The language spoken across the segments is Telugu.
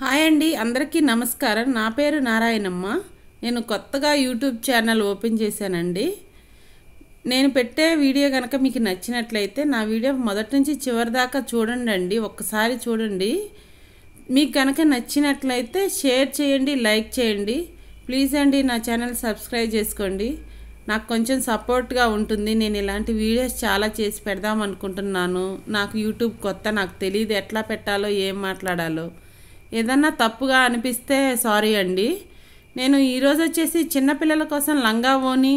హాయ్ అండి అందరికీ నమస్కారం నా పేరు నారాయణమ్మ నేను కొత్తగా యూట్యూబ్ ఛానల్ ఓపెన్ చేశానండి నేను పెట్టే వీడియో కనుక మీకు నచ్చినట్లయితే నా వీడియో మొదటి నుంచి చివరి దాకా చూడండి అండి ఒక్కసారి చూడండి మీకు కనుక నచ్చినట్లయితే షేర్ చేయండి లైక్ చేయండి ప్లీజ్ అండి నా ఛానల్ సబ్స్క్రైబ్ చేసుకోండి నాకు కొంచెం సపోర్ట్గా ఉంటుంది నేను ఇలాంటి వీడియోస్ చాలా చేసి పెడదాం అనుకుంటున్నాను నాకు యూట్యూబ్ కొత్త నాకు తెలియదు ఎట్లా పెట్టాలో ఏం మాట్లాడాలో ఏదన్నా తప్పుగా అనిపిస్తే సారీ అండి నేను ఈరోజు వచ్చేసి చిన్నపిల్లల కోసం లంగా ఓని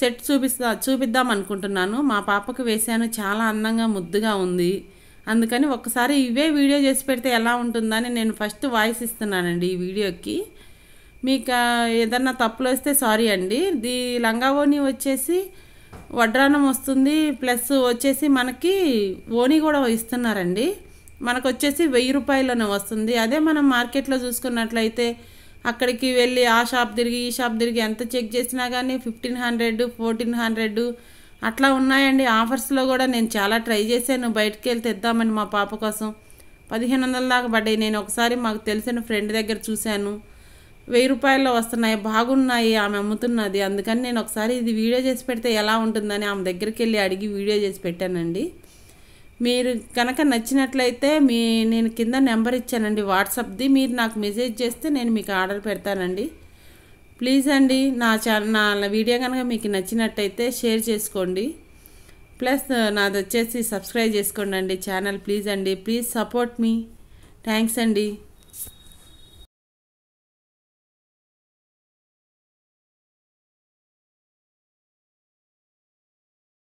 సెట్ చూపిస్తా చూపిద్దాం అనుకుంటున్నాను మా పాపకు వేశాను చాలా అందంగా ముద్దుగా ఉంది అందుకని ఒకసారి ఇవే వీడియో చేసి పెడితే ఎలా ఉంటుందని నేను ఫస్ట్ వాయిస్ ఇస్తున్నానండి ఈ వీడియోకి మీకు ఏదన్నా తప్పులు వస్తే సారీ అండి దీ లంగా ఓని వచ్చేసి వడ్రానం వస్తుంది ప్లస్ వచ్చేసి మనకి ఓని కూడా ఇస్తున్నారండి మనకు వచ్చేసి వెయ్యి రూపాయలనే వస్తుంది అదే మనం మార్కెట్లో చూసుకున్నట్లయితే అక్కడికి వెళ్ళి ఆ షాప్ తిరిగి ఈ షాప్ తిరిగి ఎంత చెక్ చేసినా కానీ ఫిఫ్టీన్ హండ్రెడ్ ఫోర్టీన్ హండ్రెడ్ అట్లా ఉన్నాయండి ఆఫర్స్లో కూడా నేను చాలా ట్రై చేశాను బయటికి వెళ్ళి తెద్దామని మా పాప కోసం పదిహేను వందల దాకా పడ్డాయి నేను ఒకసారి మాకు తెలిసిన ఫ్రెండ్ దగ్గర చూశాను వెయ్యి రూపాయల్లో వస్తున్నాయి బాగున్నాయి ఆమె అమ్ముతున్నది అందుకని నేను ఒకసారి ఇది వీడియో చేసి పెడితే ఎలా ఉంటుందని ఆమె దగ్గరికి వెళ్ళి అడిగి వీడియో చేసి పెట్టానండి మీరు కనుక నచ్చినట్లయితే మీ నేను కింద నెంబర్ ఇచ్చానండి వాట్సాప్ది మీరు నాకు మెసేజ్ చేస్తే నేను మీకు ఆర్డర్ పెడతానండి ప్లీజ్ అండి నా ఛానల్ నా వీడియో కనుక మీకు నచ్చినట్టయితే షేర్ చేసుకోండి ప్లస్ నాది వచ్చేసి సబ్స్క్రైబ్ చేసుకోండి అండి ఛానల్ ప్లీజ్ అండి ప్లీజ్ సపోర్ట్ మీ థ్యాంక్స్ అండి